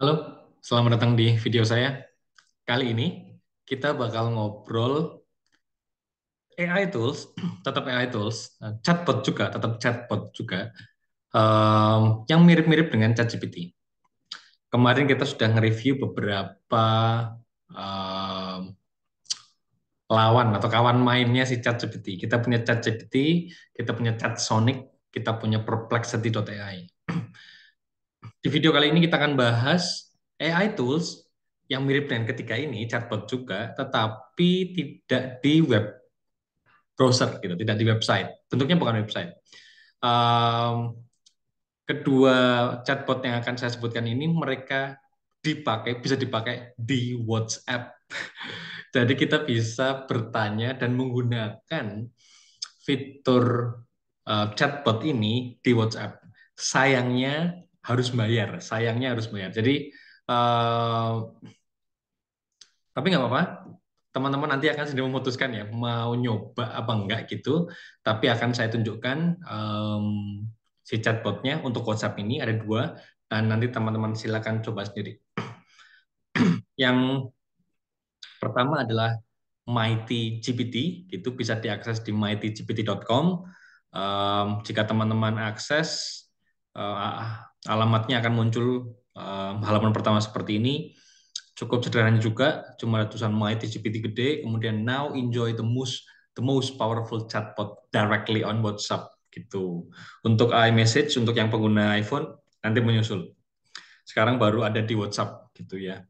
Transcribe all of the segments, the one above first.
Halo, selamat datang di video saya. Kali ini kita bakal ngobrol AI tools, tetap AI tools, eh, chatbot juga, tetap chatbot juga, um, yang mirip-mirip dengan ChatGPT. Kemarin kita sudah nge-review beberapa um, lawan atau kawan mainnya si ChatGPT. Kita punya ChatGPT, kita punya ChatSonic, kita punya Perplexity.ai. Di video kali ini kita akan bahas AI tools yang mirip dengan ketiga ini, chatbot juga, tetapi tidak di web browser gitu, tidak di website. Bentuknya bukan website. Um, kedua chatbot yang akan saya sebutkan ini mereka dipakai bisa dipakai di WhatsApp. Jadi kita bisa bertanya dan menggunakan fitur uh, chatbot ini di WhatsApp. Sayangnya harus bayar, sayangnya harus bayar. Jadi uh, tapi nggak apa-apa, teman-teman nanti akan sendiri memutuskan ya mau nyoba apa enggak gitu. Tapi akan saya tunjukkan um, si chatbotnya untuk WhatsApp ini ada dua dan nanti teman-teman silakan coba sendiri. Yang pertama adalah Mighty GPT, itu bisa diakses di mightyGPT.com. Um, jika teman-teman akses uh, alamatnya akan muncul uh, halaman pertama seperti ini. Cukup sederhana juga, cuma ratusan MyT GPT gede, kemudian now enjoy the most the most powerful chatbot directly on WhatsApp gitu. Untuk iMessage untuk yang pengguna iPhone nanti menyusul. Sekarang baru ada di WhatsApp gitu ya.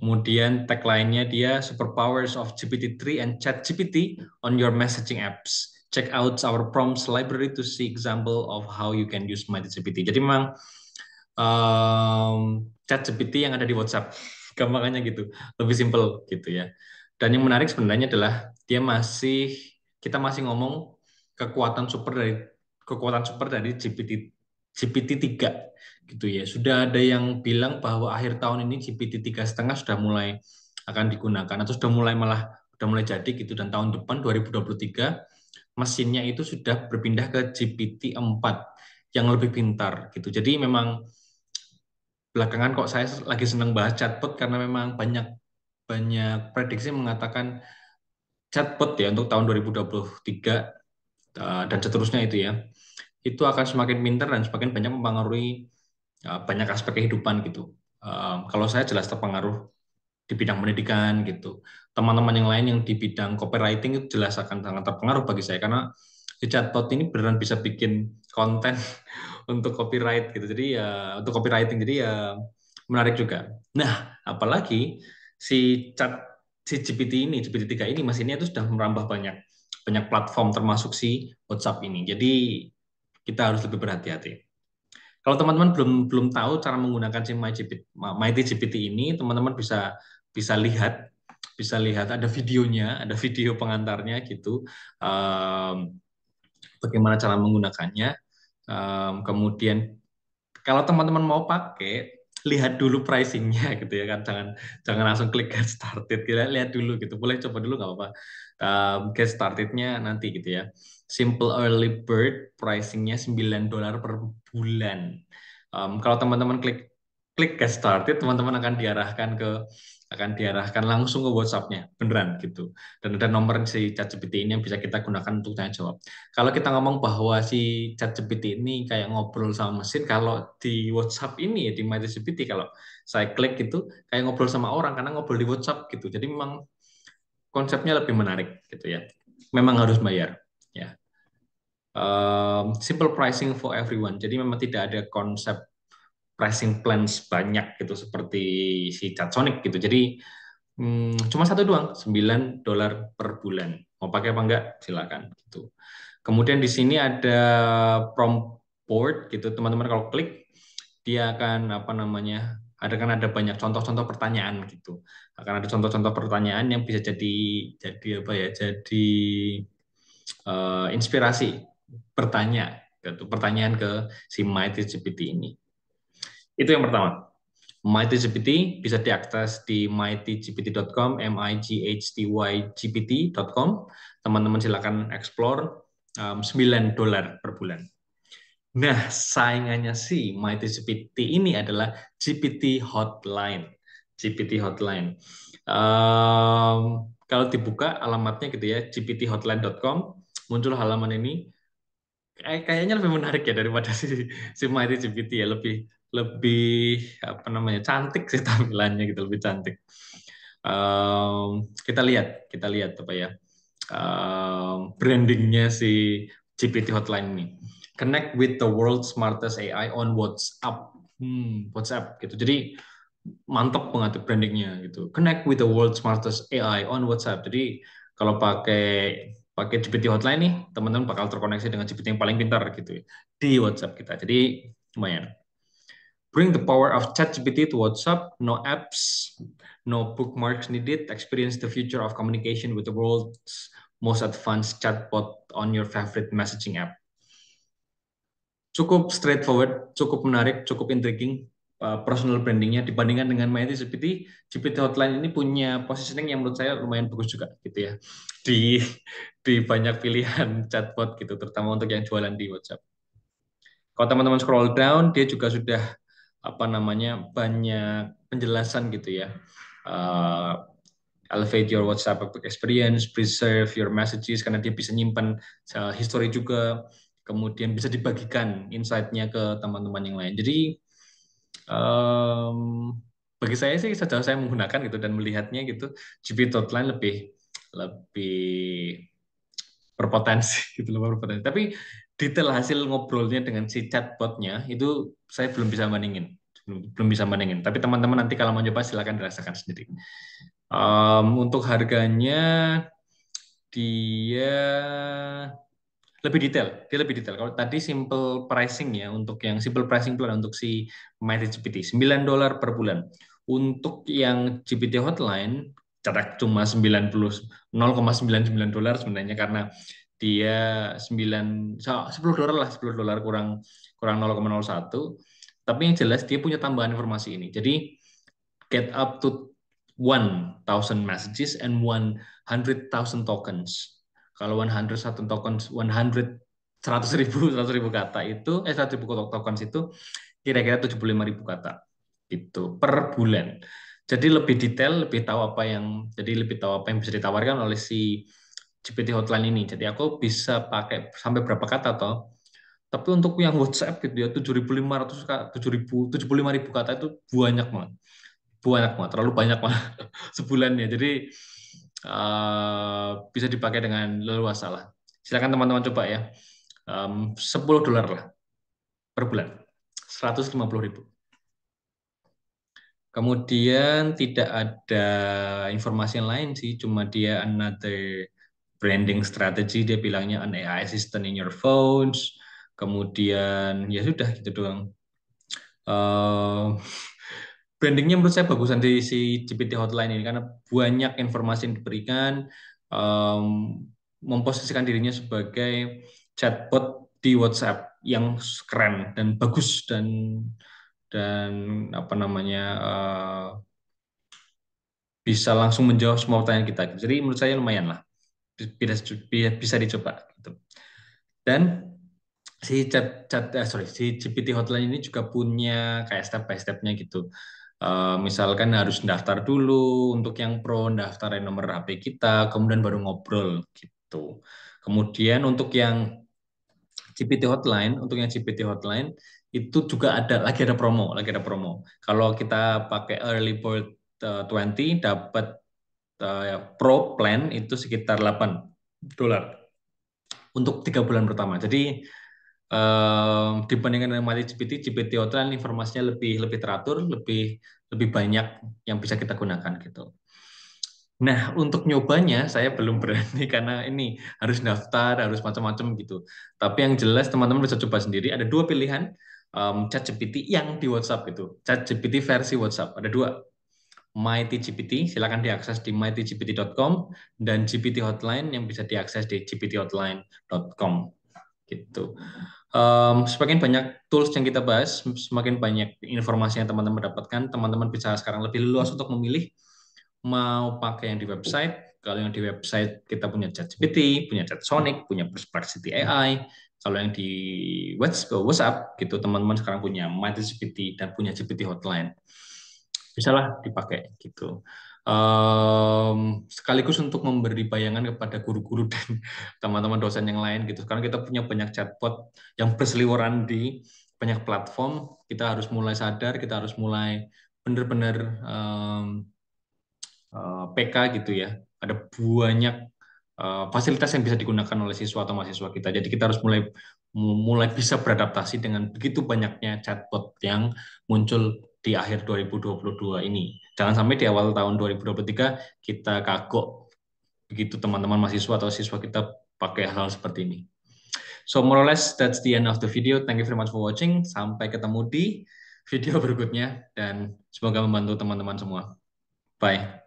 Kemudian tag lainnya dia superpowers of GPT-3 and chat GPT on your messaging apps. Check out our prompts library to see example of how you can use my GPT. Jadi memang um, chat GPT yang ada di WhatsApp. Gampangnya gitu, lebih simple gitu ya. Dan yang menarik sebenarnya adalah dia masih kita masih ngomong kekuatan super dari kekuatan super dari GPT GPT 3 gitu ya. Sudah ada yang bilang bahwa akhir tahun ini GPT 3 setengah sudah mulai akan digunakan atau sudah mulai malah sudah mulai jadi gitu dan tahun depan 2023 mesinnya itu sudah berpindah ke GPT 4 yang lebih pintar gitu. Jadi memang belakangan kok saya lagi senang bahas chatbot karena memang banyak banyak prediksi mengatakan chatbot ya untuk tahun 2023 tiga eh, dan seterusnya itu ya itu akan semakin pintar dan semakin banyak mempengaruhi eh, banyak aspek kehidupan gitu. kalau saya jelas terpengaruh di bidang pendidikan gitu. Teman-teman yang lain yang di bidang copywriting itu jelas akan sangat terpengaruh bagi saya karena chatbot ini beneran bisa bikin konten untuk copyright gitu. Jadi ya untuk copywriting jadi ya menarik juga. Nah, apalagi si chat si GPT ini, GPT-3 ini mesinnya itu sudah merambah banyak banyak platform termasuk si WhatsApp ini. Jadi kita harus lebih berhati-hati. Kalau teman-teman belum belum tahu cara menggunakan si MyGPT, GPT ini, teman-teman bisa bisa lihat bisa lihat ada videonya, ada video pengantarnya gitu. Um, bagaimana cara menggunakannya. Um, kemudian kalau teman-teman mau pakai lihat dulu pricingnya gitu ya kan jangan jangan langsung klik get started kita lihat dulu gitu boleh coba dulu nggak apa-apa um, get startednya nanti gitu ya simple early bird pricingnya 9 dolar per bulan um, kalau teman-teman klik klik get started teman-teman akan diarahkan ke akan diarahkan langsung ke WhatsApp-nya, beneran gitu. Dan ada nomor si ChatGPT ini yang bisa kita gunakan untuk tanya jawab. Kalau kita ngomong bahwa si ChatGPT ini kayak ngobrol sama mesin, kalau di WhatsApp ini ya, di MyChatGPT kalau saya klik gitu kayak ngobrol sama orang karena ngobrol di WhatsApp gitu. Jadi memang konsepnya lebih menarik gitu ya. Memang harus bayar ya. Um, simple pricing for everyone. Jadi memang tidak ada konsep pressing plans banyak gitu seperti si Sonic gitu. Jadi hmm, cuma satu doang, 9 dolar per bulan. Mau pakai apa enggak? Silakan gitu. Kemudian di sini ada prompt board gitu. Teman-teman kalau klik dia akan apa namanya? Ada kan ada banyak contoh-contoh pertanyaan gitu. Akan ada contoh-contoh pertanyaan yang bisa jadi jadi apa ya? Jadi uh, inspirasi bertanya gitu, pertanyaan ke si mighty MyTGPT ini. Itu yang pertama. MightyGPT bisa diakses di mightygpt.com, m i g h t y g p t.com. Teman-teman silakan explore um, 9 dolar per bulan. Nah, saingannya si MightyGPT ini adalah GPT Hotline. GPT Hotline. Um, kalau dibuka alamatnya gitu ya, gpthotline.com, muncul halaman ini. kayaknya lebih menarik ya daripada si, si MightyGPT ya, lebih lebih apa namanya cantik sih tampilannya gitu lebih cantik um, kita lihat kita lihat apa ya um, brandingnya si GPT Hotline ini connect with the world smartest AI on WhatsApp hmm, WhatsApp gitu jadi mantap banget brandingnya gitu connect with the world smartest AI on WhatsApp jadi kalau pakai pakai GPT Hotline nih teman-teman bakal terkoneksi dengan GPT yang paling pintar gitu ya, di WhatsApp kita jadi lumayan Bring the power of ChatGPT to WhatsApp. No apps, no bookmarks needed. Experience the future of communication with the world's most advanced chatbot on your favorite messaging app. Cukup straightforward, cukup menarik, cukup intriguing uh, personal brandingnya dibandingkan dengan ChatGPT, GPT Hotline ini punya positioning yang menurut saya lumayan bagus juga gitu ya di di banyak pilihan chatbot gitu, terutama untuk yang jualan di WhatsApp. Kalau teman-teman scroll down, dia juga sudah apa namanya banyak penjelasan gitu ya. Uh, elevate your WhatsApp experience, preserve your messages karena dia bisa nyimpan uh, history juga, kemudian bisa dibagikan insight-nya ke teman-teman yang lain. Jadi um, bagi saya sih sejauh saya menggunakan gitu dan melihatnya gitu GPT Hotline lebih lebih berpotensi gitu loh berpotensi. Tapi detail hasil ngobrolnya dengan si chatbotnya itu saya belum bisa bandingin belum, bisa bandingin tapi teman-teman nanti kalau mau coba silakan dirasakan sendiri um, untuk harganya dia lebih detail dia lebih detail kalau tadi simple pricing ya untuk yang simple pricing plan untuk si MyTGPT 9 dolar per bulan untuk yang GPT hotline cetak cuma 90 0,99 dolar sebenarnya karena dia 9 10 dolar lah 10 dolar kurang kurang 0,01 tapi yang jelas dia punya tambahan informasi ini jadi get up to 1000 messages and 100,000 tokens kalau hundred satu tokens 100 seratus ribu 100 ribu kata itu eh 100 ribu tokens itu kira-kira lima ribu kata itu per bulan jadi lebih detail lebih tahu apa yang jadi lebih tahu apa yang bisa ditawarkan oleh si GPT hotline ini. Jadi aku bisa pakai sampai berapa kata toh. Tapi untuk yang WhatsApp gitu ya 7500 7000 75000 kata itu banyak banget. Banyak banget, terlalu banyak banget sebulan ya. Jadi uh, bisa dipakai dengan leluasa lah. Silakan teman-teman coba ya. Um, 10 dolar lah per bulan. 150 ribu. Kemudian tidak ada informasi yang lain sih, cuma dia another branding strategy dia bilangnya an AI assistant in your phones kemudian ya sudah gitu doang uh, brandingnya menurut saya bagusan di si GPT hotline ini karena banyak informasi yang diberikan um, memposisikan dirinya sebagai chatbot di WhatsApp yang keren dan bagus dan dan apa namanya uh, bisa langsung menjawab semua pertanyaan kita. Jadi menurut saya lumayan lah bisa dicoba gitu. Dan si chat, chat eh, sorry si GPT hotline ini juga punya kayak step by stepnya gitu. Uh, misalkan harus daftar dulu untuk yang pro, daftarin nomor HP kita, kemudian baru ngobrol gitu. Kemudian untuk yang GPT hotline, untuk yang GPT hotline itu juga ada lagi ada promo, lagi ada promo. Kalau kita pakai early bird uh, eh, 20 dapat Eh, pro plan itu sekitar 8 dolar untuk tiga bulan pertama. Jadi um, dibandingkan dengan mati GPT, GPT Outline informasinya lebih lebih teratur, lebih lebih banyak yang bisa kita gunakan gitu. Nah, untuk nyobanya saya belum berani karena ini harus daftar, harus macam-macam gitu. Tapi yang jelas teman-teman bisa coba sendiri. Ada dua pilihan um, eh, GPT yang di WhatsApp gitu. Chat GPT versi WhatsApp ada dua. MyTGPT, silakan diakses di mytgpt.com dan GPT Hotline yang bisa diakses di gpthotline.com. Gitu. Um, semakin banyak tools yang kita bahas, semakin banyak informasi yang teman-teman dapatkan, teman-teman bisa sekarang lebih luas untuk memilih mau pakai yang di website. Kalau yang di website kita punya ChatGPT, punya chat Sonic, punya Perspective AI. Kalau yang di WhatsApp, gitu teman-teman sekarang punya MyTGPT dan punya GPT Hotline bisalah dipakai gitu um, sekaligus untuk memberi bayangan kepada guru-guru dan teman-teman dosen yang lain gitu. karena kita punya banyak chatbot yang berseliweran di banyak platform. Kita harus mulai sadar, kita harus mulai benar-benar um, uh, eh, PK gitu ya. Ada banyak uh, fasilitas yang bisa digunakan oleh siswa atau mahasiswa kita. Jadi kita harus mulai mulai bisa beradaptasi dengan begitu banyaknya chatbot yang muncul di akhir 2022 ini. Jangan sampai di awal tahun 2023 kita kagok begitu teman-teman mahasiswa atau siswa kita pakai hal, hal seperti ini. So more or less that's the end of the video. Thank you very much for watching. Sampai ketemu di video berikutnya dan semoga membantu teman-teman semua. Bye.